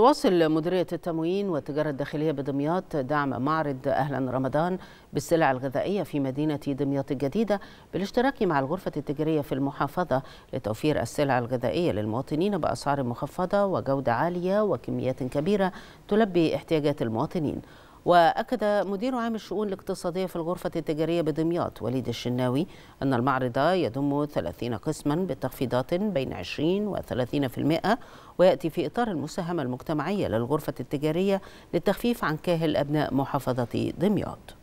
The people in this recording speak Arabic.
تواصل مديرية التموين والتجارة الداخلية بدمياط دعم معرض أهلا رمضان بالسلع الغذائية في مدينة دمياط الجديدة بالاشتراك مع الغرفة التجارية في المحافظة لتوفير السلع الغذائية للمواطنين بأسعار مخفضة وجودة عالية وكميات كبيرة تلبي احتياجات المواطنين وأكد مدير عام الشؤون الاقتصادية في الغرفة التجارية بدمياط وليد الشناوي أن المعرض يضم 30 قسما بتخفيضات بين 20 و 30% ويأتي في إطار المساهمة المجتمعية للغرفة التجارية للتخفيف عن كاهل أبناء محافظة دمياط